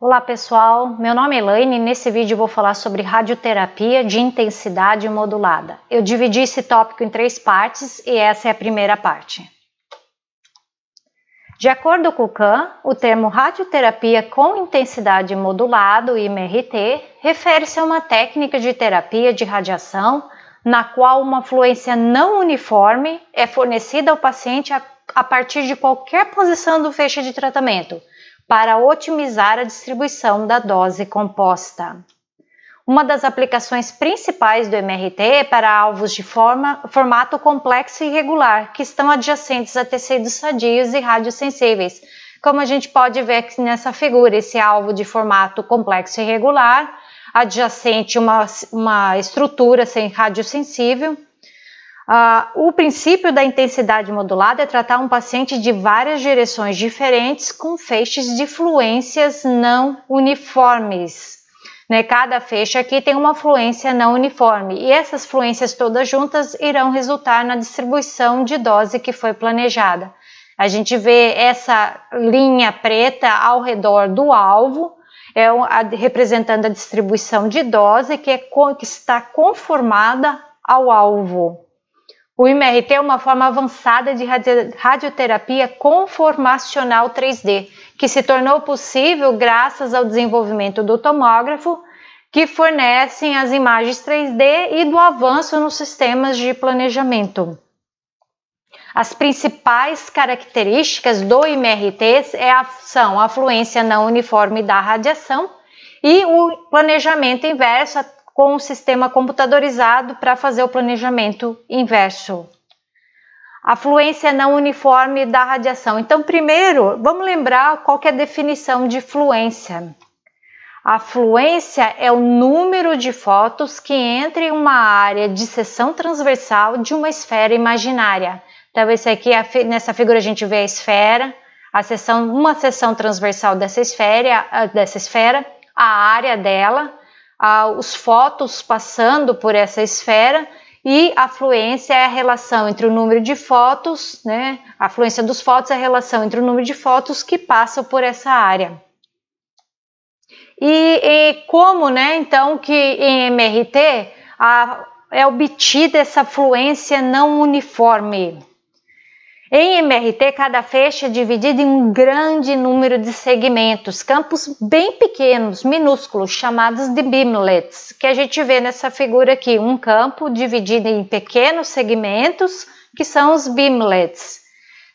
Olá pessoal, meu nome é Elaine e nesse vídeo vou falar sobre radioterapia de intensidade modulada. Eu dividi esse tópico em três partes e essa é a primeira parte. De acordo com o Kahn, o termo radioterapia com intensidade modulada, IMRT, refere-se a uma técnica de terapia de radiação na qual uma fluência não uniforme é fornecida ao paciente a, a partir de qualquer posição do feixe de tratamento, para otimizar a distribuição da dose composta. Uma das aplicações principais do MRT é para alvos de forma, formato complexo e regular, que estão adjacentes a tecidos sadios e radiosensíveis, como a gente pode ver aqui nessa figura, esse alvo de formato complexo e regular, adjacente uma, uma estrutura sem radiosensível, Uh, o princípio da intensidade modulada é tratar um paciente de várias direções diferentes com feixes de fluências não uniformes. Né? Cada feixe aqui tem uma fluência não uniforme e essas fluências todas juntas irão resultar na distribuição de dose que foi planejada. A gente vê essa linha preta ao redor do alvo, é a, representando a distribuição de dose que, é, que está conformada ao alvo. O IMRT é uma forma avançada de radioterapia conformacional 3D, que se tornou possível graças ao desenvolvimento do tomógrafo, que fornecem as imagens 3D e do avanço nos sistemas de planejamento. As principais características do IMRT é são a fluência não uniforme da radiação e o planejamento inverso com o sistema computadorizado para fazer o planejamento inverso. A fluência não uniforme da radiação. Então, primeiro, vamos lembrar qual é a definição de fluência. A fluência é o número de fotos que entra em uma área de seção transversal de uma esfera imaginária. Então, esse aqui, é nessa figura, a gente vê a esfera, a seção, uma seção transversal dessa esfera, dessa esfera, a área dela, os fótons passando por essa esfera e a fluência é a relação entre o número de fótons, né? A fluência dos fótons é a relação entre o número de fótons que passam por essa área. E, e como, né, então, que em MRT a, é obtida essa fluência não uniforme? Em MRT, cada feixe é dividido em um grande número de segmentos, campos bem pequenos, minúsculos, chamados de bimlets, que a gente vê nessa figura aqui, um campo dividido em pequenos segmentos, que são os bimlets.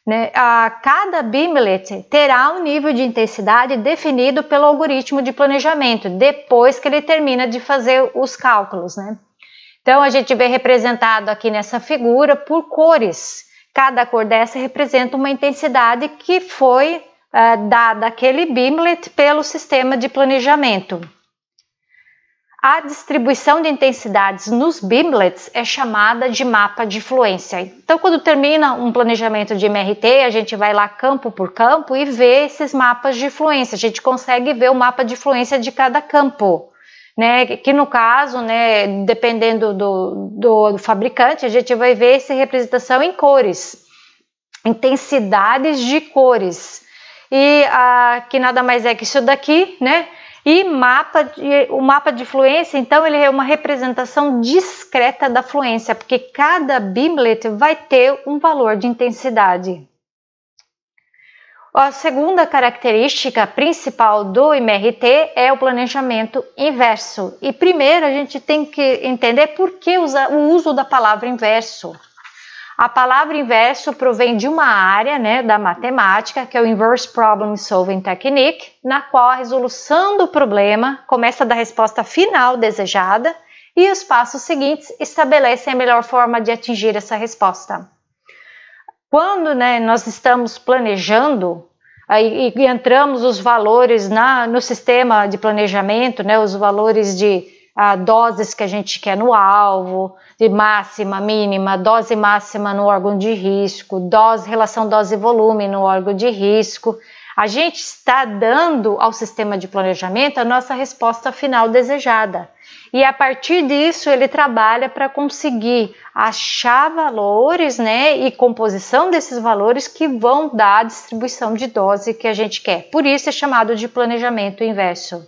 Né? A cada bimlet terá um nível de intensidade definido pelo algoritmo de planejamento, depois que ele termina de fazer os cálculos. Né? Então, a gente vê representado aqui nessa figura por cores, Cada cor dessa representa uma intensidade que foi eh, dada àquele Beamlet pelo sistema de planejamento. A distribuição de intensidades nos Beamlets é chamada de mapa de fluência. Então, quando termina um planejamento de MRT, a gente vai lá campo por campo e vê esses mapas de fluência. A gente consegue ver o mapa de fluência de cada campo né? Que no caso, né, dependendo do, do fabricante, a gente vai ver essa representação em cores, intensidades de cores. E a, que nada mais é que isso daqui, né? E mapa de, o mapa de fluência, então, ele é uma representação discreta da fluência, porque cada bimblet vai ter um valor de intensidade. A segunda característica principal do MRT é o planejamento inverso. E primeiro a gente tem que entender por que usa, o uso da palavra inverso. A palavra inverso provém de uma área né, da matemática, que é o Inverse Problem Solving Technique, na qual a resolução do problema começa da resposta final desejada e os passos seguintes estabelecem a melhor forma de atingir essa resposta. Quando né, nós estamos planejando aí, e entramos os valores na, no sistema de planejamento, né, os valores de a, ah, doses que a gente quer no alvo, de máxima, mínima, dose máxima no órgão de risco, dose, relação dose-volume no órgão de risco, a gente está dando ao sistema de planejamento a nossa resposta final desejada. E a partir disso ele trabalha para conseguir achar valores, né, e composição desses valores que vão dar a distribuição de dose que a gente quer. Por isso é chamado de planejamento inverso.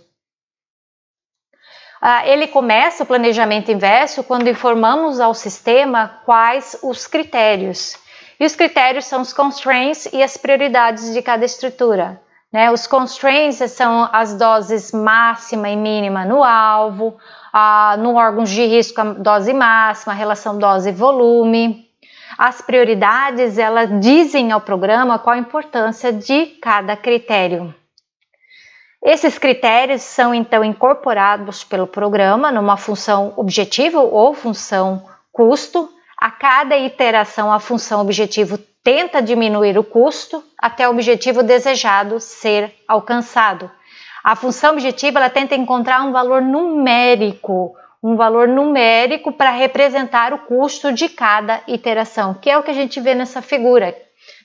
Ah, ele começa o planejamento inverso quando informamos ao sistema quais os critérios e os critérios são os constraints e as prioridades de cada estrutura. Né? Os constraints são as doses máxima e mínima no alvo, a, no órgão de risco a dose máxima, a relação dose-volume. As prioridades elas dizem ao programa qual a importância de cada critério. Esses critérios são então incorporados pelo programa numa função objetivo ou função custo a cada iteração, a função objetivo tenta diminuir o custo até o objetivo desejado ser alcançado. A função objetivo ela tenta encontrar um valor numérico, um valor numérico para representar o custo de cada iteração, que é o que a gente vê nessa figura.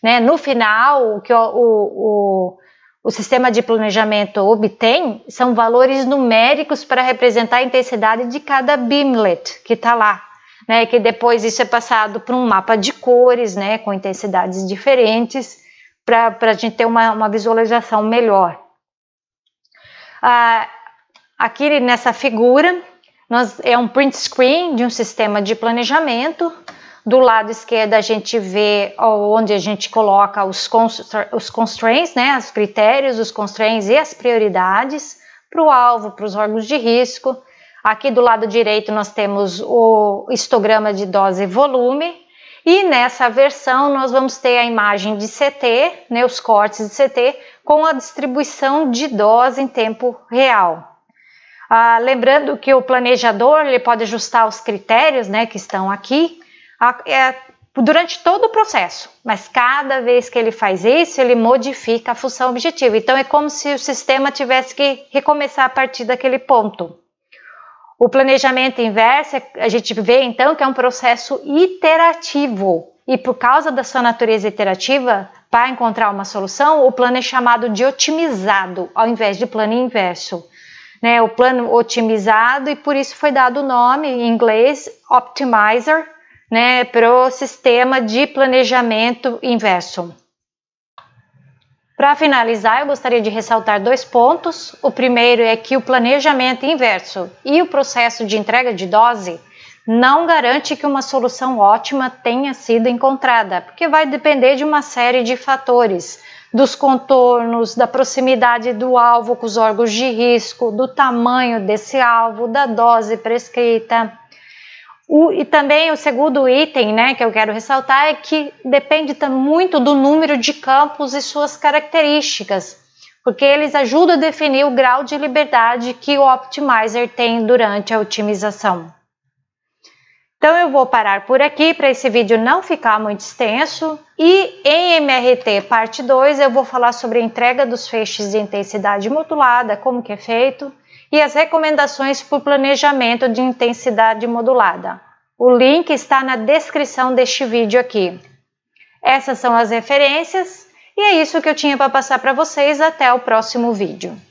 Né? No final, o que o, o, o sistema de planejamento obtém são valores numéricos para representar a intensidade de cada beamlet que está lá né? Que depois isso é passado para um mapa de cores, né? Com intensidades diferentes, para a gente ter uma, uma visualização melhor. Ah, aqui nessa figura, nós, é um print screen de um sistema de planejamento. Do lado esquerdo a gente vê onde a gente coloca os, constr os constraints, né, os critérios, os constraints e as prioridades para o alvo, para os órgãos de risco. Aqui do lado direito nós temos o histograma de dose e volume, e nessa versão nós vamos ter a imagem de CT, né, os cortes de CT, com a distribuição de dose em tempo real. Ah, lembrando que o planejador ele pode ajustar os critérios né, que estão aqui a, é, durante todo o processo, mas cada vez que ele faz isso, ele modifica a função objetiva. Então é como se o sistema tivesse que recomeçar a partir daquele ponto. O planejamento inverso, é, a gente vê então que é um processo iterativo. E por causa da sua natureza iterativa, para encontrar uma solução, o plano é chamado de otimizado, ao invés de plano inverso. Né, o plano otimizado, e por isso foi dado o nome em inglês Optimizer né, para o sistema de planejamento inverso. Para finalizar, eu gostaria de ressaltar dois pontos. O primeiro é que o planejamento inverso e o processo de entrega de dose não garante que uma solução ótima tenha sido encontrada, porque vai depender de uma série de fatores, dos contornos, da proximidade do alvo com os órgãos de risco, do tamanho desse alvo, da dose prescrita. O, e também o segundo item né, que eu quero ressaltar é que depende muito do número de campos e suas características, porque eles ajudam a definir o grau de liberdade que o Optimizer tem durante a otimização. Então eu vou parar por aqui para esse vídeo não ficar muito extenso e em MRT parte 2 eu vou falar sobre a entrega dos feixes de intensidade modulada, como que é feito, e as recomendações o planejamento de intensidade modulada. O link está na descrição deste vídeo aqui. Essas são as referências e é isso que eu tinha para passar para vocês. Até o próximo vídeo.